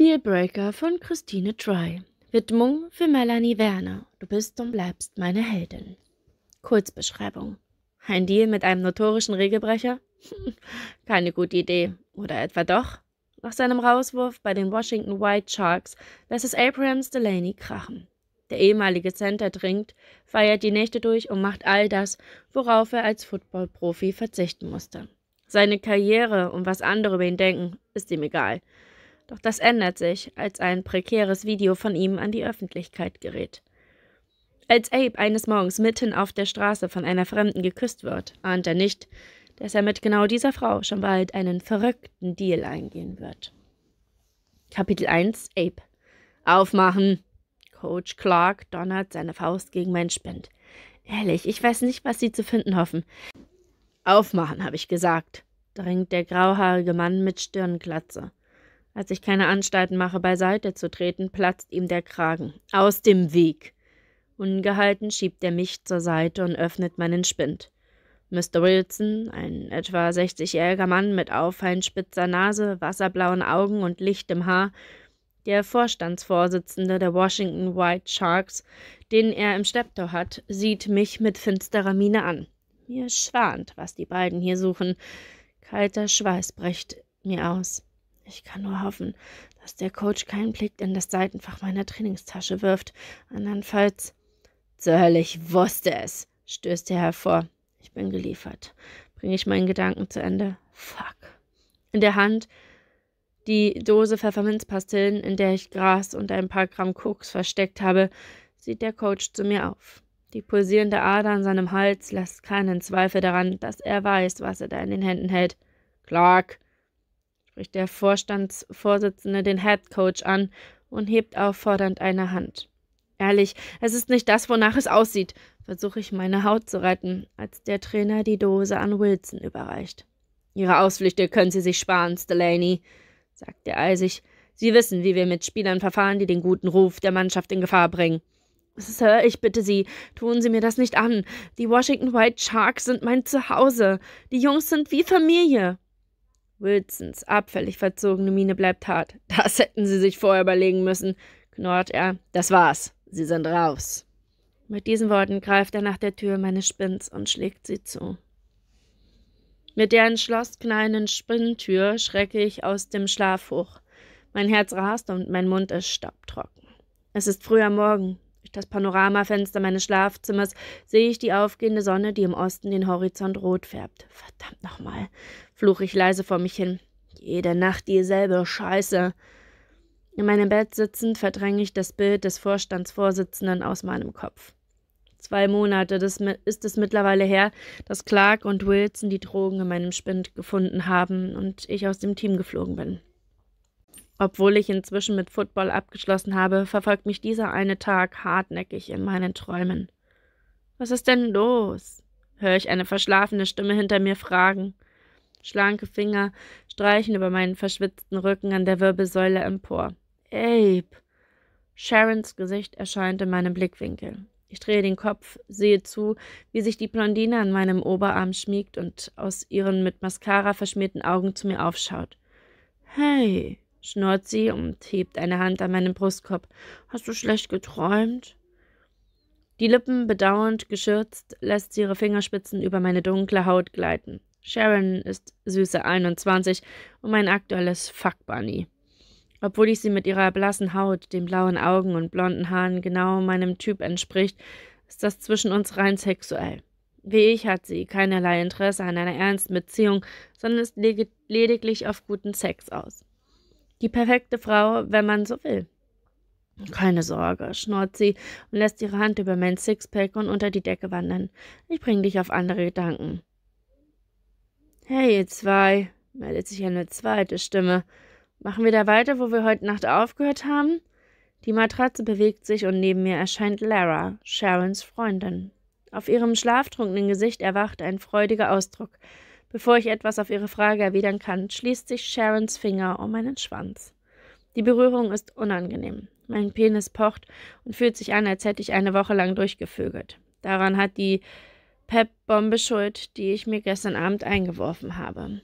Dealbreaker von Christine Troy. Widmung für Melanie Werner. Du bist und bleibst meine Heldin. Kurzbeschreibung. Ein Deal mit einem notorischen Regelbrecher? Keine gute Idee. Oder etwa doch? Nach seinem Rauswurf bei den Washington White Sharks lässt es Abrams Delaney krachen. Der ehemalige Center trinkt, feiert die Nächte durch und macht all das, worauf er als Footballprofi verzichten musste. Seine Karriere und was andere über ihn denken, ist ihm egal. Doch das ändert sich, als ein prekäres Video von ihm an die Öffentlichkeit gerät. Als Abe eines Morgens mitten auf der Straße von einer Fremden geküsst wird, ahnt er nicht, dass er mit genau dieser Frau schon bald einen verrückten Deal eingehen wird. Kapitel 1 Abe Aufmachen! Coach Clark donnert seine Faust gegen mein Spind. Ehrlich, ich weiß nicht, was Sie zu finden hoffen. Aufmachen, habe ich gesagt, dringt der grauhaarige Mann mit Stirnglatze. Als ich keine Anstalten mache, beiseite zu treten, platzt ihm der Kragen. Aus dem Weg! Ungehalten schiebt er mich zur Seite und öffnet meinen Spind. Mr. Wilson, ein etwa 60-jähriger Mann mit auffallend spitzer Nase, wasserblauen Augen und lichtem Haar, der Vorstandsvorsitzende der Washington White Sharks, den er im Schlepptau hat, sieht mich mit finsterer Miene an. Mir schwant, was die beiden hier suchen. Kalter Schweiß bricht mir aus. Ich kann nur hoffen, dass der Coach keinen Blick in das Seitenfach meiner Trainingstasche wirft. Andernfalls. Zur Hölle, ich wusste es, stößt er hervor. Ich bin geliefert. Bringe ich meinen Gedanken zu Ende. Fuck. In der Hand die Dose Pfefferminzpastillen, in der ich Gras und ein paar Gramm Koks versteckt habe, sieht der Coach zu mir auf. Die pulsierende Ader an seinem Hals lässt keinen Zweifel daran, dass er weiß, was er da in den Händen hält. Clark, spricht der Vorstandsvorsitzende den Head Coach an und hebt auffordernd eine Hand. Ehrlich, es ist nicht das, wonach es aussieht, versuche ich meine Haut zu retten, als der Trainer die Dose an Wilson überreicht. Ihre Ausflüchte können Sie sich sparen, Delaney, sagt er eisig. Sie wissen, wie wir mit Spielern verfahren, die den guten Ruf der Mannschaft in Gefahr bringen. Sir, ich bitte Sie, tun Sie mir das nicht an. Die Washington White Sharks sind mein Zuhause. Die Jungs sind wie Familie. Wilsons abfällig verzogene Miene bleibt hart. Das hätten Sie sich vorher überlegen müssen, knurrt er. Das war's. Sie sind raus. Mit diesen Worten greift er nach der Tür meines Spins und schlägt sie zu. Mit der ins Schloss knallenden Spinntür schrecke ich aus dem Schlaf hoch. Mein Herz rast und mein Mund ist staubtrocken. Es ist früh am Morgen. Durch das Panoramafenster meines Schlafzimmers sehe ich die aufgehende Sonne, die im Osten den Horizont rot färbt. Verdammt nochmal fluche ich leise vor mich hin. Jede Nacht dieselbe Scheiße. In meinem Bett sitzend verdränge ich das Bild des Vorstandsvorsitzenden aus meinem Kopf. Zwei Monate ist es mittlerweile her, dass Clark und Wilson die Drogen in meinem Spind gefunden haben und ich aus dem Team geflogen bin. Obwohl ich inzwischen mit Football abgeschlossen habe, verfolgt mich dieser eine Tag hartnäckig in meinen Träumen. Was ist denn los? höre ich eine verschlafene Stimme hinter mir fragen. Schlanke Finger streichen über meinen verschwitzten Rücken an der Wirbelsäule empor. Abe! Sharons Gesicht erscheint in meinem Blickwinkel. Ich drehe den Kopf, sehe zu, wie sich die Blondine an meinem Oberarm schmiegt und aus ihren mit Mascara verschmierten Augen zu mir aufschaut. Hey, schnurrt sie und hebt eine Hand an meinen Brustkorb. Hast du schlecht geträumt? Die Lippen bedauernd geschürzt, lässt sie ihre Fingerspitzen über meine dunkle Haut gleiten. Sharon ist süße 21 und mein aktuelles Fuck Bunny. Obwohl ich sie mit ihrer blassen Haut, den blauen Augen und blonden Haaren genau meinem Typ entspricht, ist das zwischen uns rein sexuell. Wie ich hat sie keinerlei Interesse an einer ernsten Beziehung, sondern ist lediglich auf guten Sex aus. Die perfekte Frau, wenn man so will. Keine Sorge, schnurrt sie und lässt ihre Hand über mein Sixpack und unter die Decke wandern. Ich bringe dich auf andere Gedanken. Hey, ihr zwei, meldet sich eine zweite Stimme. Machen wir da weiter, wo wir heute Nacht aufgehört haben? Die Matratze bewegt sich und neben mir erscheint Lara, Sharons Freundin. Auf ihrem schlaftrunkenen Gesicht erwacht ein freudiger Ausdruck. Bevor ich etwas auf ihre Frage erwidern kann, schließt sich Sharons Finger um meinen Schwanz. Die Berührung ist unangenehm. Mein Penis pocht und fühlt sich an, als hätte ich eine Woche lang durchgevögelt. Daran hat die Pep-Bombe schuld, die ich mir gestern Abend eingeworfen habe.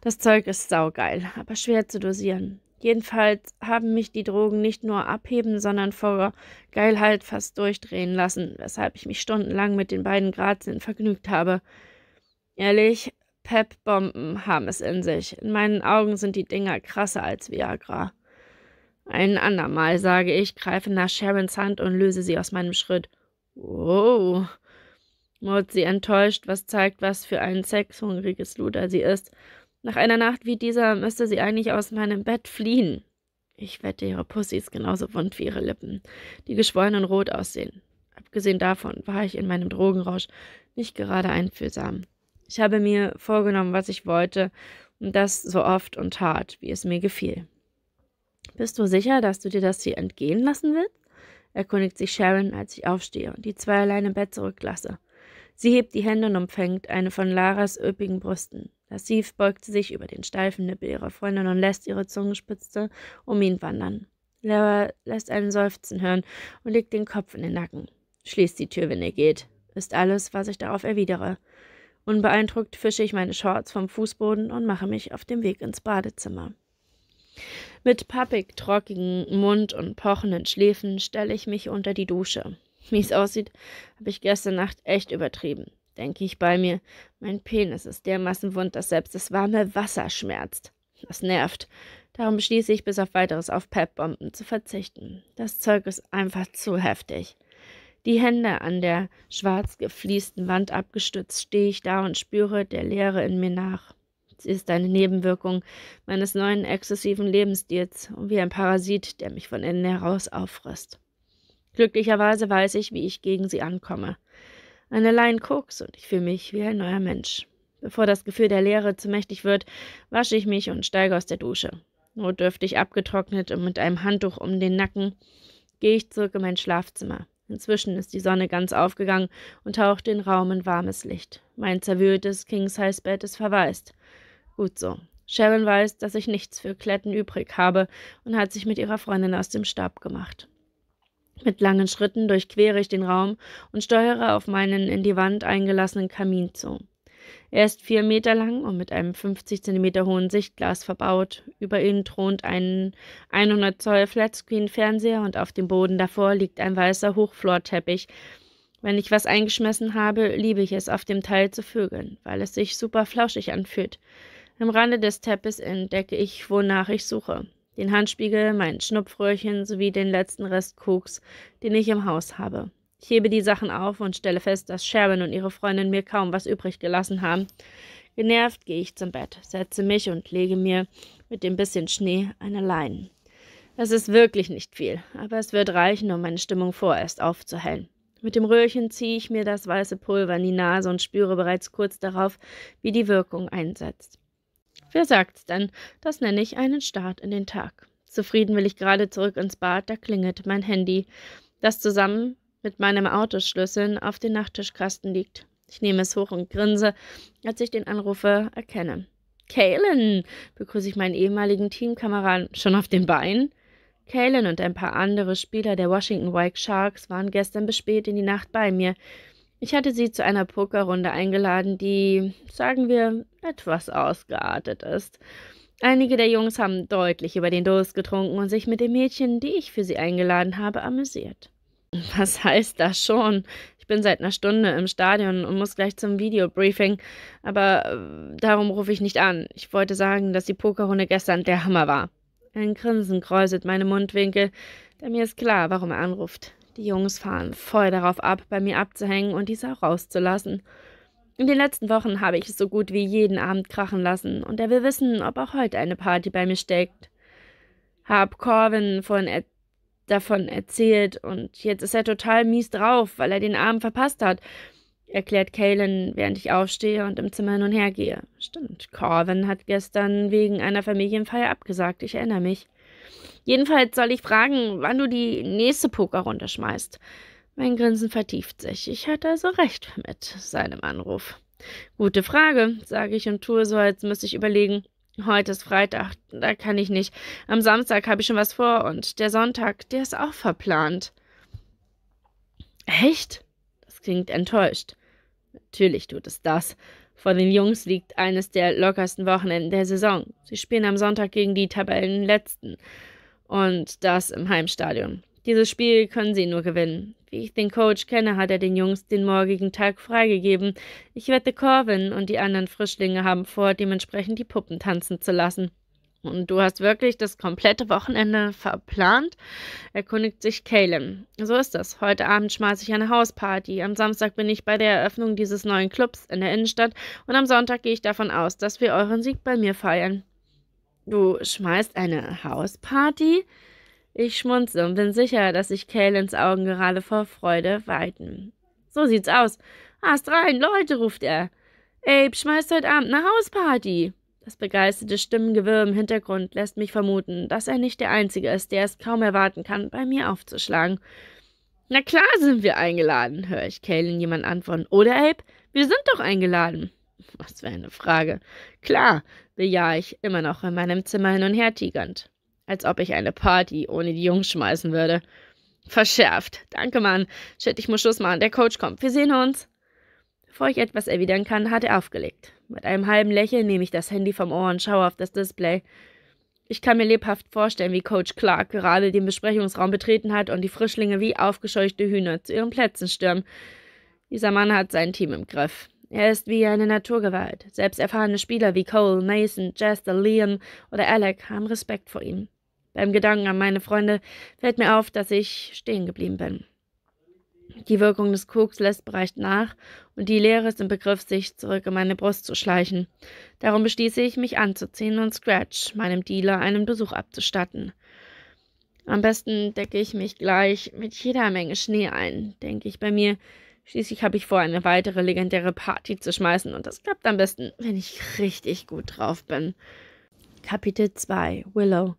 Das Zeug ist saugeil, aber schwer zu dosieren. Jedenfalls haben mich die Drogen nicht nur abheben, sondern vor Geilheit fast durchdrehen lassen, weshalb ich mich stundenlang mit den beiden Grazien vergnügt habe. Ehrlich, Pep-Bomben haben es in sich. In meinen Augen sind die Dinger krasser als Viagra. Ein andermal, sage ich, greife nach Sharons Hand und löse sie aus meinem Schritt. Wow, oh, murrt sie enttäuscht, was zeigt, was für ein sexhungriges Luder sie ist. Nach einer Nacht wie dieser müsste sie eigentlich aus meinem Bett fliehen. Ich wette, ihre Pussy ist genauso wund wie ihre Lippen, die geschwollen und rot aussehen. Abgesehen davon war ich in meinem Drogenrausch nicht gerade einfühlsam. Ich habe mir vorgenommen, was ich wollte, und das so oft und hart, wie es mir gefiel. Bist du sicher, dass du dir das hier entgehen lassen willst? erkundigt sich Sharon, als ich aufstehe und die zwei allein im Bett zurücklasse. Sie hebt die Hände und umfängt eine von Laras üppigen Brüsten. Lassiv beugt sie sich über den steifen Nippel ihrer Freundin und lässt ihre Zungenspitze um ihn wandern. Lara lässt einen Seufzen hören und legt den Kopf in den Nacken. Schließt die Tür, wenn ihr geht, ist alles, was ich darauf erwidere. Unbeeindruckt fische ich meine Shorts vom Fußboden und mache mich auf dem Weg ins Badezimmer. Mit pappig trockigem Mund und pochenden Schläfen stelle ich mich unter die Dusche wie es aussieht, habe ich gestern Nacht echt übertrieben, denke ich bei mir. Mein Penis ist dermaßen wund, dass selbst das warme Wasser schmerzt. Das nervt. Darum beschließe ich bis auf weiteres auf Pep-Bomben zu verzichten. Das Zeug ist einfach zu heftig. Die Hände an der schwarz gefliesten Wand abgestützt, stehe ich da und spüre der Leere in mir nach. Sie ist eine Nebenwirkung meines neuen exzessiven Lebensstils und wie ein Parasit, der mich von innen heraus auffrisst. Glücklicherweise weiß ich, wie ich gegen sie ankomme. Eine Line Koks und ich fühle mich wie ein neuer Mensch. Bevor das Gefühl der Leere zu mächtig wird, wasche ich mich und steige aus der Dusche. Notdürftig abgetrocknet und mit einem Handtuch um den Nacken gehe ich zurück in mein Schlafzimmer. Inzwischen ist die Sonne ganz aufgegangen und taucht den Raum in warmes Licht. Mein zerwühltes King-Size-Bett ist verwaist. Gut so. Sharon weiß, dass ich nichts für Kletten übrig habe und hat sich mit ihrer Freundin aus dem Stab gemacht. Mit langen Schritten durchquere ich den Raum und steuere auf meinen in die Wand eingelassenen Kamin zu. Er ist vier Meter lang und mit einem 50 Zentimeter hohen Sichtglas verbaut. Über ihn thront ein 100 Zoll Flatscreen-Fernseher und auf dem Boden davor liegt ein weißer Hochflorteppich. Wenn ich was eingeschmissen habe, liebe ich es, auf dem Teil zu vögeln, weil es sich super flauschig anfühlt. Im Rande des Teppichs entdecke ich, wonach ich suche den Handspiegel, mein Schnupfröhrchen sowie den letzten Rest Koks, den ich im Haus habe. Ich hebe die Sachen auf und stelle fest, dass Sharon und ihre Freundin mir kaum was übrig gelassen haben. Genervt gehe ich zum Bett, setze mich und lege mir mit dem bisschen Schnee eine Leine. Es ist wirklich nicht viel, aber es wird reichen, um meine Stimmung vorerst aufzuhellen. Mit dem Röhrchen ziehe ich mir das weiße Pulver in die Nase und spüre bereits kurz darauf, wie die Wirkung einsetzt. Wer sagt's denn? Das nenne ich einen Start in den Tag. Zufrieden will ich gerade zurück ins Bad, da klingelt mein Handy, das zusammen mit meinem Autoschlüsseln auf den Nachttischkasten liegt. Ich nehme es hoch und grinse, als ich den Anrufer erkenne. Kalen, begrüße ich meinen ehemaligen Teamkameraden schon auf den Beinen. Kalen und ein paar andere Spieler der Washington White Sharks waren gestern bis spät in die Nacht bei mir. Ich hatte sie zu einer Pokerrunde eingeladen, die, sagen wir, etwas ausgeartet ist. Einige der Jungs haben deutlich über den Durst getrunken und sich mit den Mädchen, die ich für sie eingeladen habe, amüsiert. Was heißt das schon? Ich bin seit einer Stunde im Stadion und muss gleich zum Videobriefing, aber äh, darum rufe ich nicht an. Ich wollte sagen, dass die Pokerrunde gestern der Hammer war. Ein Grinsen kräuselt meine Mundwinkel, da mir ist klar, warum er anruft. Die Jungs fahren voll darauf ab, bei mir abzuhängen und die auch rauszulassen. In den letzten Wochen habe ich es so gut wie jeden Abend krachen lassen und er will wissen, ob auch heute eine Party bei mir steckt. Hab Corwin von er davon erzählt und jetzt ist er total mies drauf, weil er den Abend verpasst hat, erklärt Kaylin, während ich aufstehe und im Zimmer hin und her gehe. Stimmt, Corwin hat gestern wegen einer Familienfeier abgesagt, ich erinnere mich. Jedenfalls soll ich fragen, wann du die nächste Pokerrunde schmeißt. Mein Grinsen vertieft sich. Ich hatte also recht mit seinem Anruf. Gute Frage, sage ich und tue so, als müsste ich überlegen. Heute ist Freitag, da kann ich nicht. Am Samstag habe ich schon was vor und der Sonntag, der ist auch verplant. Echt? Das klingt enttäuscht. Natürlich tut es das. Vor den Jungs liegt eines der lockersten Wochenenden der Saison. Sie spielen am Sonntag gegen die Tabellenletzten und das im Heimstadion. Dieses Spiel können sie nur gewinnen. Wie ich den Coach kenne, hat er den Jungs den morgigen Tag freigegeben. Ich wette, Corwin und die anderen Frischlinge haben vor, dementsprechend die Puppen tanzen zu lassen. Und du hast wirklich das komplette Wochenende verplant? erkundigt sich Kalen. So ist das. Heute Abend schmeiße ich eine Hausparty. Am Samstag bin ich bei der Eröffnung dieses neuen Clubs in der Innenstadt und am Sonntag gehe ich davon aus, dass wir euren Sieg bei mir feiern. Du schmeißt eine Hausparty? Ich schmunze und bin sicher, dass sich Kalens Augen gerade vor Freude weiten. So sieht's aus. Hast rein, Leute, ruft er. Abe schmeißt heute Abend eine Hausparty. Das begeisterte Stimmengewirr im Hintergrund lässt mich vermuten, dass er nicht der Einzige ist, der es kaum erwarten kann, bei mir aufzuschlagen. Na klar sind wir eingeladen, höre ich Kalen jemand antworten. Oder Abe? Wir sind doch eingeladen. Was für eine Frage. Klar, bejahe ich immer noch in meinem Zimmer hin und her tigernd. Als ob ich eine Party ohne die Jungs schmeißen würde. Verschärft. Danke, Mann. Shit, ich muss Schluss machen. Der Coach kommt. Wir sehen uns. Bevor ich etwas erwidern kann, hat er aufgelegt. Mit einem halben Lächeln nehme ich das Handy vom Ohr und schaue auf das Display. Ich kann mir lebhaft vorstellen, wie Coach Clark gerade den Besprechungsraum betreten hat und die Frischlinge wie aufgescheuchte Hühner zu ihren Plätzen stürmen. Dieser Mann hat sein Team im Griff. Er ist wie eine Naturgewalt. Selbst erfahrene Spieler wie Cole, Mason, Jester, Liam oder Alec haben Respekt vor ihm. Beim Gedanken an meine Freunde fällt mir auf, dass ich stehen geblieben bin. Die Wirkung des Koks lässt bereits nach und die Leere ist im Begriff, sich zurück in meine Brust zu schleichen. Darum beschließe ich, mich anzuziehen und Scratch, meinem Dealer, einen Besuch abzustatten. Am besten decke ich mich gleich mit jeder Menge Schnee ein, denke ich bei mir, Schließlich habe ich vor, eine weitere legendäre Party zu schmeißen und das klappt am besten, wenn ich richtig gut drauf bin. Kapitel 2 Willow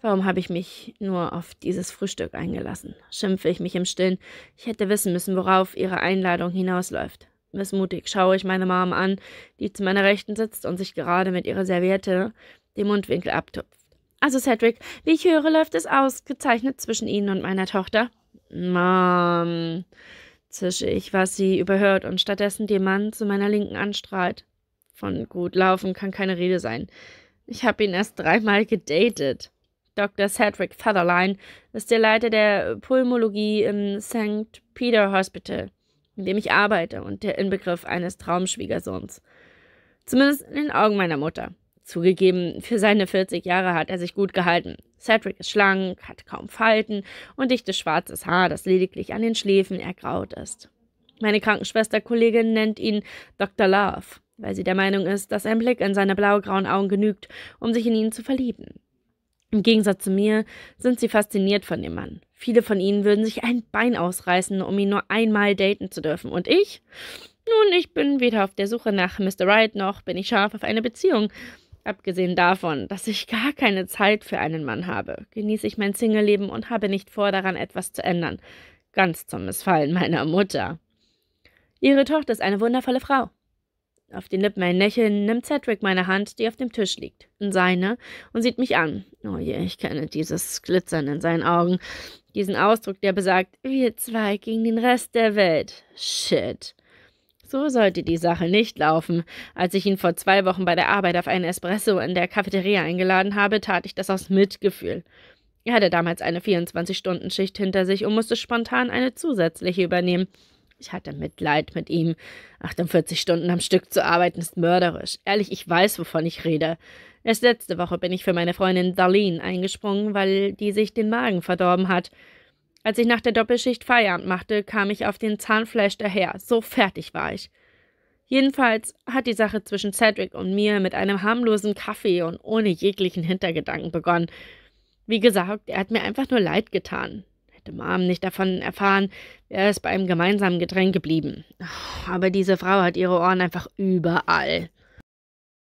Warum habe ich mich nur auf dieses Frühstück eingelassen? Schimpfe ich mich im Stillen. Ich hätte wissen müssen, worauf ihre Einladung hinausläuft. Missmutig schaue ich meine Mom an, die zu meiner Rechten sitzt und sich gerade mit ihrer Serviette den Mundwinkel abtupft. Also, Cedric, wie ich höre, läuft es ausgezeichnet zwischen Ihnen und meiner Tochter. Mom zische ich, was sie überhört und stattdessen den Mann zu meiner Linken anstrahlt. Von gut laufen kann keine Rede sein. Ich habe ihn erst dreimal gedatet. Dr. Cedric Featherline ist der Leiter der Pulmologie im St. Peter Hospital, in dem ich arbeite und der Inbegriff eines Traumschwiegersohns. Zumindest in den Augen meiner Mutter. Zugegeben, für seine 40 Jahre hat er sich gut gehalten. Cedric ist schlank, hat kaum Falten und dichtes schwarzes Haar, das lediglich an den Schläfen ergraut ist. Meine Krankenschwesterkollegin nennt ihn Dr. Love, weil sie der Meinung ist, dass ein Blick in seine blaugrauen Augen genügt, um sich in ihn zu verlieben. Im Gegensatz zu mir sind sie fasziniert von dem Mann. Viele von ihnen würden sich ein Bein ausreißen, um ihn nur einmal daten zu dürfen. Und ich? Nun, ich bin weder auf der Suche nach Mr. Wright noch bin ich scharf auf eine Beziehung. Abgesehen davon, dass ich gar keine Zeit für einen Mann habe, genieße ich mein Single-Leben und habe nicht vor, daran etwas zu ändern. Ganz zum Missfallen meiner Mutter. Ihre Tochter ist eine wundervolle Frau. Auf den Lippen ein Lächeln nimmt Cedric meine Hand, die auf dem Tisch liegt, in seine und sieht mich an. Oh je, ich kenne dieses Glitzern in seinen Augen, diesen Ausdruck, der besagt, wir zwei gegen den Rest der Welt. Shit. So sollte die Sache nicht laufen. Als ich ihn vor zwei Wochen bei der Arbeit auf einen Espresso in der Cafeteria eingeladen habe, tat ich das aus Mitgefühl. Er hatte damals eine 24-Stunden-Schicht hinter sich und musste spontan eine zusätzliche übernehmen. Ich hatte Mitleid mit ihm. 48 Stunden am Stück zu arbeiten ist mörderisch. Ehrlich, ich weiß, wovon ich rede. Erst letzte Woche bin ich für meine Freundin Darlene eingesprungen, weil die sich den Magen verdorben hat. Als ich nach der Doppelschicht Feierabend machte, kam ich auf den Zahnfleisch daher, so fertig war ich. Jedenfalls hat die Sache zwischen Cedric und mir mit einem harmlosen Kaffee und ohne jeglichen Hintergedanken begonnen. Wie gesagt, er hat mir einfach nur leid getan. Hätte Mom nicht davon erfahren, wäre es bei einem gemeinsamen Getränk geblieben. Aber diese Frau hat ihre Ohren einfach überall.